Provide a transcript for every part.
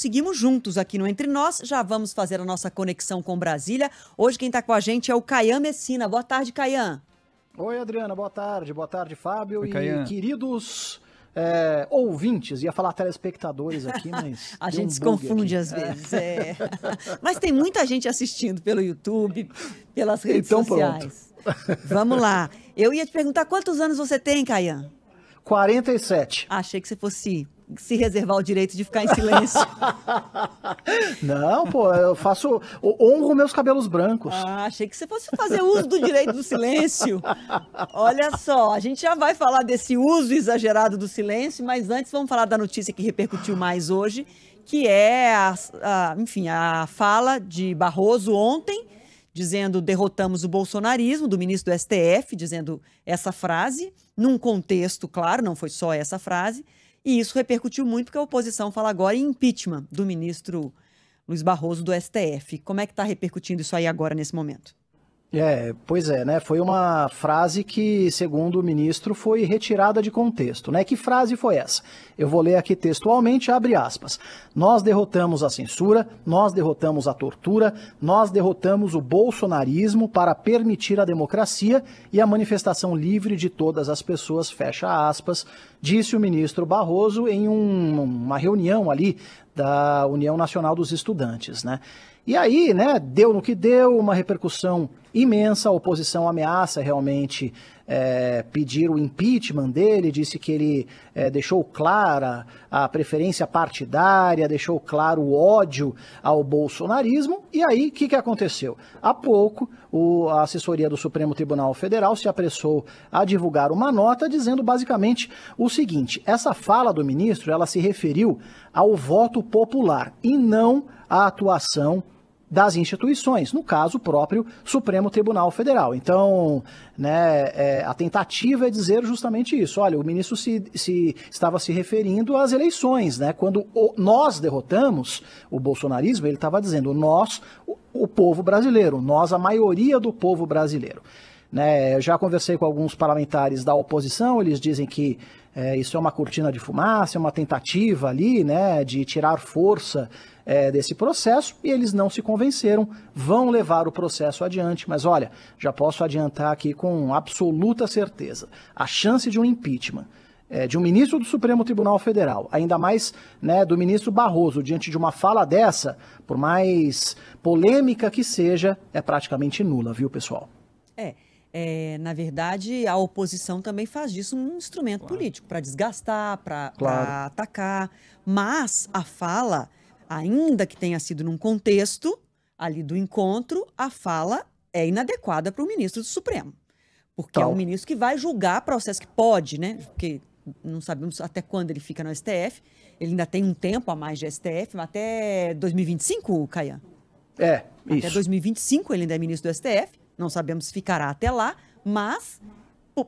Seguimos juntos aqui no Entre Nós, já vamos fazer a nossa conexão com Brasília. Hoje quem está com a gente é o Caian Messina. Boa tarde, Caian. Oi, Adriana, boa tarde. Boa tarde, Fábio. Oi, e Caian. queridos é, ouvintes, ia falar telespectadores aqui, mas. a gente um se confunde aqui. às é. vezes, é. É. mas tem muita gente assistindo pelo YouTube, pelas redes então, sociais. Pronto. Vamos lá. Eu ia te perguntar quantos anos você tem, Caian? 47. Achei que você fosse se reservar o direito de ficar em silêncio. Não, pô, eu faço. Eu honro meus cabelos brancos. Ah, achei que você fosse fazer uso do direito do silêncio. Olha só, a gente já vai falar desse uso exagerado do silêncio, mas antes vamos falar da notícia que repercutiu mais hoje, que é a, a enfim, a fala de Barroso ontem dizendo derrotamos o bolsonarismo, do ministro do STF, dizendo essa frase, num contexto, claro, não foi só essa frase, e isso repercutiu muito porque a oposição fala agora em impeachment do ministro Luiz Barroso do STF. Como é que está repercutindo isso aí agora nesse momento? É, pois é, né? Foi uma frase que, segundo o ministro, foi retirada de contexto, né? Que frase foi essa? Eu vou ler aqui textualmente, abre aspas. Nós derrotamos a censura, nós derrotamos a tortura, nós derrotamos o bolsonarismo para permitir a democracia e a manifestação livre de todas as pessoas, fecha aspas, disse o ministro Barroso em um, uma reunião ali da União Nacional dos Estudantes, né? E aí, né, deu no que deu, uma repercussão imensa. A oposição ameaça realmente é, pedir o impeachment dele, disse que ele é, deixou clara a preferência partidária, deixou claro o ódio ao bolsonarismo. E aí, o que, que aconteceu? Há pouco, o, a assessoria do Supremo Tribunal Federal se apressou a divulgar uma nota dizendo basicamente o seguinte: essa fala do ministro ela se referiu ao voto popular e não à atuação das instituições, no caso o próprio Supremo Tribunal Federal. Então, né, é, a tentativa é dizer justamente isso. Olha, o ministro se, se estava se referindo às eleições, né? Quando o, nós derrotamos o bolsonarismo, ele estava dizendo nós, o, o povo brasileiro, nós, a maioria do povo brasileiro. Né? Eu já conversei com alguns parlamentares da oposição, eles dizem que é, isso é uma cortina de fumaça, é uma tentativa ali né, de tirar força é, desse processo e eles não se convenceram, vão levar o processo adiante. Mas olha, já posso adiantar aqui com absoluta certeza: a chance de um impeachment. É, de um ministro do Supremo Tribunal Federal, ainda mais né, do ministro Barroso, diante de uma fala dessa, por mais polêmica que seja, é praticamente nula, viu, pessoal? É. É, na verdade, a oposição também faz disso um instrumento claro. político para desgastar, para claro. atacar. Mas a fala, ainda que tenha sido num contexto ali do encontro, a fala é inadequada para o ministro do Supremo. Porque Tal. é o ministro que vai julgar processo que pode, né? Porque não sabemos até quando ele fica no STF. Ele ainda tem um tempo a mais de STF, até 2025, Caian. É, até isso. Até 2025 ele ainda é ministro do STF. Não sabemos se ficará até lá, mas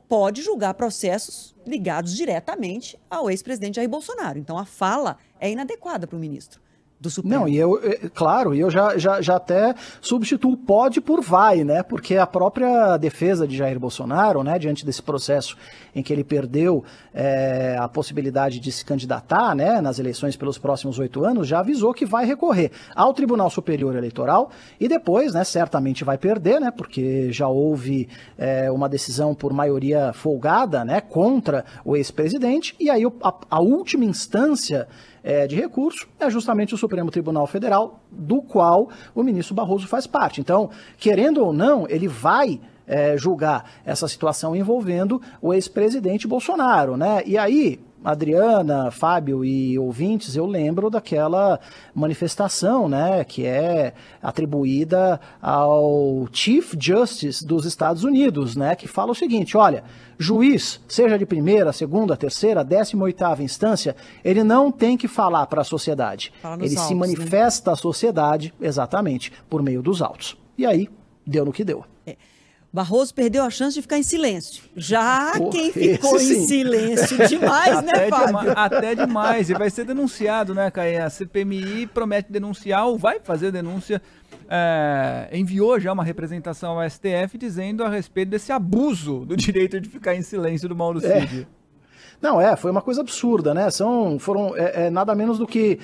pode julgar processos ligados diretamente ao ex-presidente Jair Bolsonaro. Então a fala é inadequada para o ministro do Supremo. Não, e eu, é, claro, eu já, já, já até substituo pode por vai, né? Porque a própria defesa de Jair Bolsonaro, né, diante desse processo em que ele perdeu é, a possibilidade de se candidatar, né, nas eleições pelos próximos oito anos, já avisou que vai recorrer ao Tribunal Superior Eleitoral e depois, né, certamente vai perder, né? Porque já houve é, uma decisão por maioria folgada, né, contra o ex-presidente e aí a, a última instância é, de recurso é justamente o Supremo Supremo Tribunal Federal, do qual o ministro Barroso faz parte. Então, querendo ou não, ele vai é, julgar essa situação envolvendo o ex-presidente Bolsonaro, né? E aí, Adriana, Fábio e ouvintes, eu lembro daquela manifestação, né, que é atribuída ao Chief Justice dos Estados Unidos, né, que fala o seguinte: olha, juiz, seja de primeira, segunda, terceira, décima oitava instância, ele não tem que falar para a sociedade. Ele autos, se né? manifesta né? à sociedade, exatamente, por meio dos autos. E aí, deu no que deu. É. Barroso perdeu a chance de ficar em silêncio. Já Porra, quem ficou em silêncio demais, né, Fábio? até demais. E vai ser denunciado, né, Caia? A CPMI promete denunciar ou vai fazer denúncia. É, enviou já uma representação ao STF dizendo a respeito desse abuso do direito de ficar em silêncio do Mauro é. Cid. Não, é, foi uma coisa absurda, né? São, foram é, é nada menos do que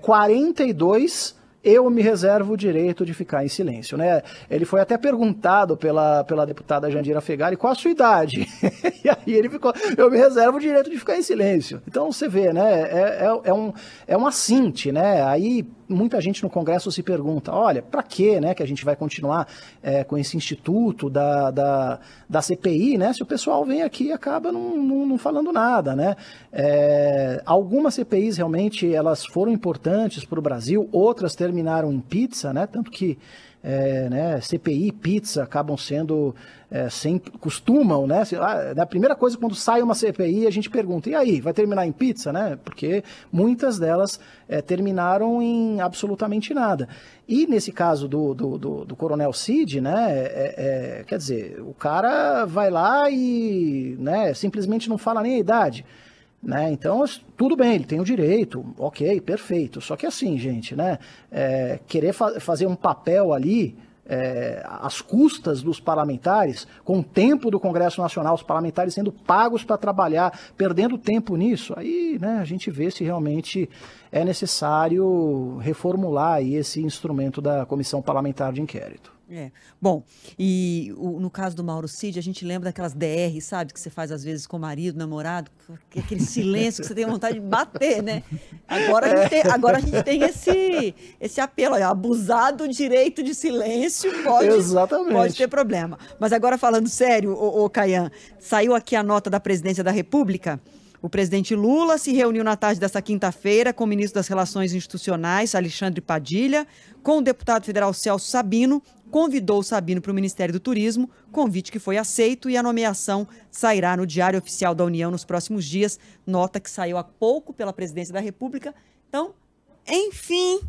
42 é, eu me reservo o direito de ficar em silêncio, né? Ele foi até perguntado pela, pela deputada Jandira Fegari qual a sua idade. e a e ele ficou. Eu me reservo o direito de ficar em silêncio. Então você vê, né? É, é, é um, é um assinte, né? Aí muita gente no Congresso se pergunta: olha, para que né, que a gente vai continuar é, com esse instituto da, da, da CPI, né? Se o pessoal vem aqui e acaba não, não, não falando nada, né? É, algumas CPIs realmente elas foram importantes para o Brasil, outras terminaram em pizza, né? Tanto que é, né, CPI e pizza acabam sendo é, costumam, né? Ah, na primeira primeira coisa, quando sai uma CPI, a gente pergunta: e aí, vai terminar em pizza, né? Porque muitas delas é, terminaram em absolutamente nada. E nesse caso do, do, do, do Coronel Cid, né? É, é, quer dizer, o cara vai lá e né, simplesmente não fala nem a idade. Né? Então, tudo bem, ele tem o direito, ok, perfeito. Só que assim, gente, né? É, querer fa fazer um papel ali é, custas dos parlamentares, com o tempo do Congresso Nacional, os parlamentares sendo pagos para trabalhar, perdendo tempo nisso, aí né, a gente vê se realmente é necessário reformular aí esse instrumento da Comissão Parlamentar de Inquérito. É. Bom, e o, no caso do Mauro Cid, a gente lembra daquelas DR, sabe, que você faz às vezes com o marido, namorado, aquele silêncio que você tem vontade de bater, né? Agora, a, gente é. tem, agora a gente tem esse, esse apelo aí, abusar do direito de silêncio pode, pode ter problema. Mas agora falando sério, o Caian, saiu aqui a nota da presidência da República o presidente Lula se reuniu na tarde desta quinta-feira com o ministro das Relações Institucionais, Alexandre Padilha, com o deputado federal Celso Sabino, convidou Sabino para o Ministério do Turismo, convite que foi aceito e a nomeação sairá no Diário Oficial da União nos próximos dias, nota que saiu há pouco pela Presidência da República. Então, enfim,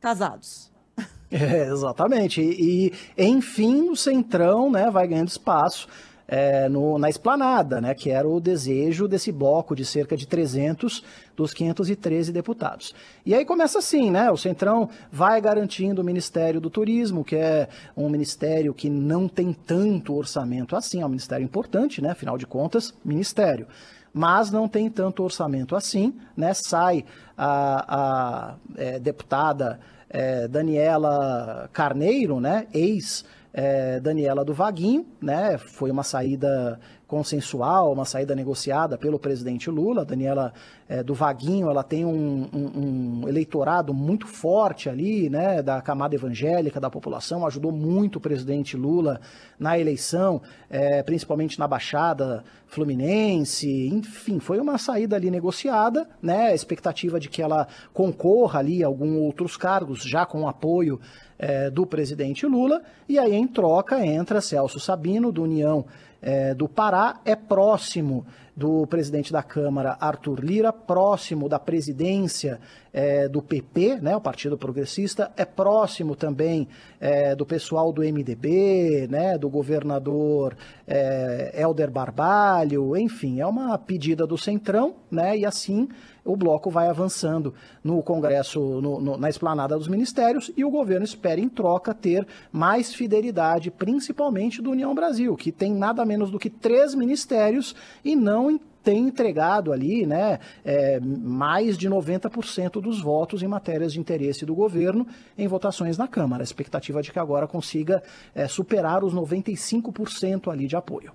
casados. É, exatamente. E, e, enfim, o Centrão né, vai ganhando espaço é, no, na esplanada, né, que era o desejo desse bloco de cerca de 300 dos 513 deputados. E aí começa assim, né? O Centrão vai garantindo o Ministério do Turismo, que é um ministério que não tem tanto orçamento assim, é um ministério importante, né? Afinal de contas, ministério mas não tem tanto orçamento assim, né? Sai a, a é, deputada é, Daniela Carneiro, né? Ex é, Daniela do Vaguinho, né? Foi uma saída consensual, uma saída negociada pelo presidente Lula. A Daniela é, do Vaguinho, ela tem um, um, um, eleitorado muito forte ali, né, da camada evangélica da população, ajudou muito o presidente Lula na eleição, é, principalmente na Baixada Fluminense. Enfim, foi uma saída ali negociada, né, a expectativa de que ela concorra ali a alguns outros cargos, já com o apoio é, do presidente Lula. E aí, em troca, entra Celso Sabino, do União é, do Pará, é próximo do presidente da Câmara, Arthur Lira, próximo da presidência é, do PP, né, o Partido Progressista, é próximo também é, do pessoal do MDB, né, do governador é, Helder Barbalho, enfim, é uma pedida do Centrão, né, e assim o bloco vai avançando no Congresso, no, no, na esplanada dos ministérios, e o governo espera, em troca, ter mais fidelidade, principalmente do União Brasil, que tem nada menos do que três ministérios e não tem entregado ali né, é, mais de 90% dos votos em matérias de interesse do governo em votações na Câmara. A expectativa é de que agora consiga é, superar os 95% ali de apoio.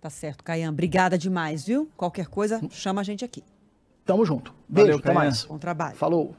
Tá certo, Caian. Obrigada demais, viu? Qualquer coisa, chama a gente aqui. Tamo junto. Beijo, Valeu, até mais. Bom trabalho. Falou.